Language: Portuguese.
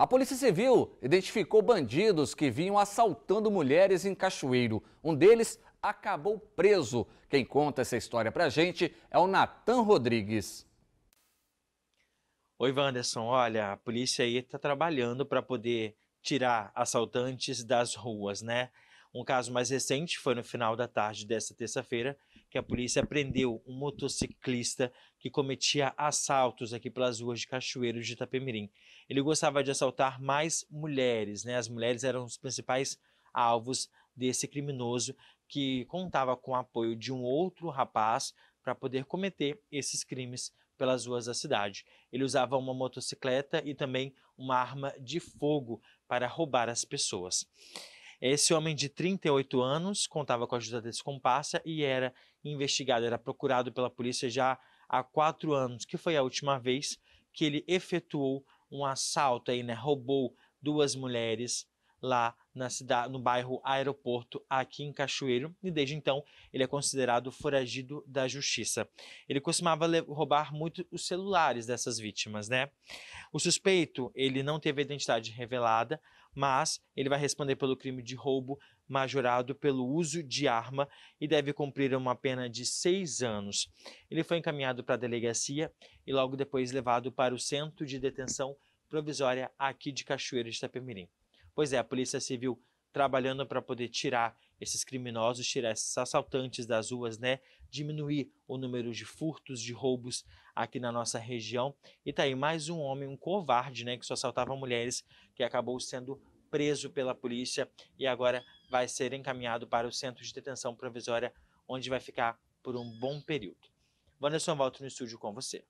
A Polícia Civil identificou bandidos que vinham assaltando mulheres em Cachoeiro. Um deles acabou preso. Quem conta essa história pra gente é o Natan Rodrigues. Oi, Wanderson. Olha, a polícia aí tá trabalhando para poder tirar assaltantes das ruas, né? Um caso mais recente foi no final da tarde desta terça-feira, que a polícia prendeu um motociclista que cometia assaltos aqui pelas ruas de Cachoeiro de Itapemirim. Ele gostava de assaltar mais mulheres, né? As mulheres eram os principais alvos desse criminoso que contava com o apoio de um outro rapaz para poder cometer esses crimes pelas ruas da cidade. Ele usava uma motocicleta e também uma arma de fogo para roubar as pessoas. Esse homem de 38 anos contava com a ajuda desse comparsa e era investigado, era procurado pela polícia já há quatro anos, que foi a última vez que ele efetuou um assalto aí, né? Roubou duas mulheres lá na cidade, no bairro Aeroporto, aqui em Cachoeiro, e desde então ele é considerado foragido da justiça. Ele costumava roubar muito os celulares dessas vítimas, né? O suspeito, ele não teve a identidade revelada, mas ele vai responder pelo crime de roubo majorado pelo uso de arma e deve cumprir uma pena de seis anos. Ele foi encaminhado para a delegacia e logo depois levado para o centro de detenção provisória aqui de Cachoeiro de Itapemirim. Pois é, a Polícia Civil trabalhando para poder tirar esses criminosos, tirar esses assaltantes das ruas, né? Diminuir o número de furtos, de roubos aqui na nossa região. E tá aí mais um homem, um covarde, né? Que só assaltava mulheres, que acabou sendo preso pela polícia e agora vai ser encaminhado para o centro de detenção provisória, onde vai ficar por um bom período. Wanderson, volto no estúdio com você.